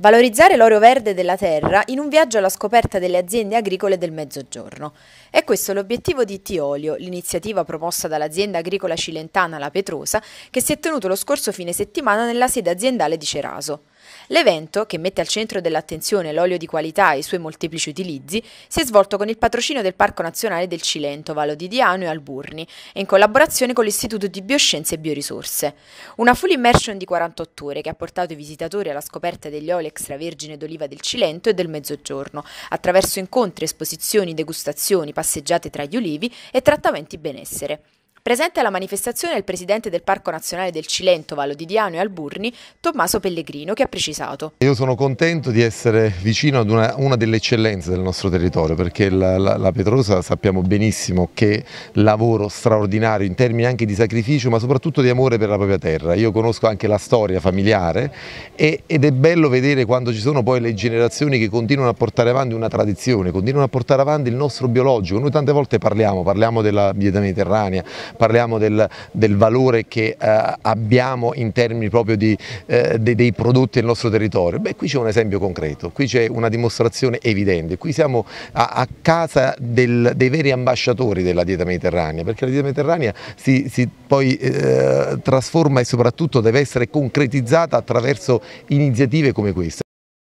Valorizzare l'oro verde della terra in un viaggio alla scoperta delle aziende agricole del Mezzogiorno. È questo l'obiettivo di Tiolio, l'iniziativa proposta dall'azienda agricola cilentana La Petrosa, che si è tenuto lo scorso fine settimana nella sede aziendale di Ceraso. L'evento, che mette al centro dell'attenzione l'olio di qualità e i suoi molteplici utilizzi, si è svolto con il patrocinio del Parco Nazionale del Cilento, Valo di Diano e Alburni e in collaborazione con l'Istituto di Bioscienze e Biorisorse. Una full immersion di 48 ore che ha portato i visitatori alla scoperta degli oli extravergine d'oliva del Cilento e del Mezzogiorno, attraverso incontri, esposizioni, degustazioni, passeggiate tra gli ulivi e trattamenti benessere. Presente alla manifestazione è il presidente del Parco Nazionale del Cilento, Vallo Valodidiano e Alburni, Tommaso Pellegrino, che ha precisato. Io sono contento di essere vicino ad una, una delle eccellenze del nostro territorio, perché la, la, la, Petrosa sappiamo benissimo che lavoro straordinario in termini anche di sacrificio, ma soprattutto di amore per la propria terra. Io conosco anche la storia familiare e, ed è bello vedere quando ci sono poi le generazioni che continuano a portare avanti una tradizione, continuano a portare avanti il nostro biologico. Noi tante volte parliamo, parliamo della dieta mediterranea, parliamo del, del valore che eh, abbiamo in termini proprio di, eh, dei, dei prodotti del nostro territorio. Beh, qui c'è un esempio concreto, qui c'è una dimostrazione evidente, qui siamo a, a casa del, dei veri ambasciatori della dieta mediterranea, perché la dieta mediterranea si, si poi eh, trasforma e soprattutto deve essere concretizzata attraverso iniziative come questa.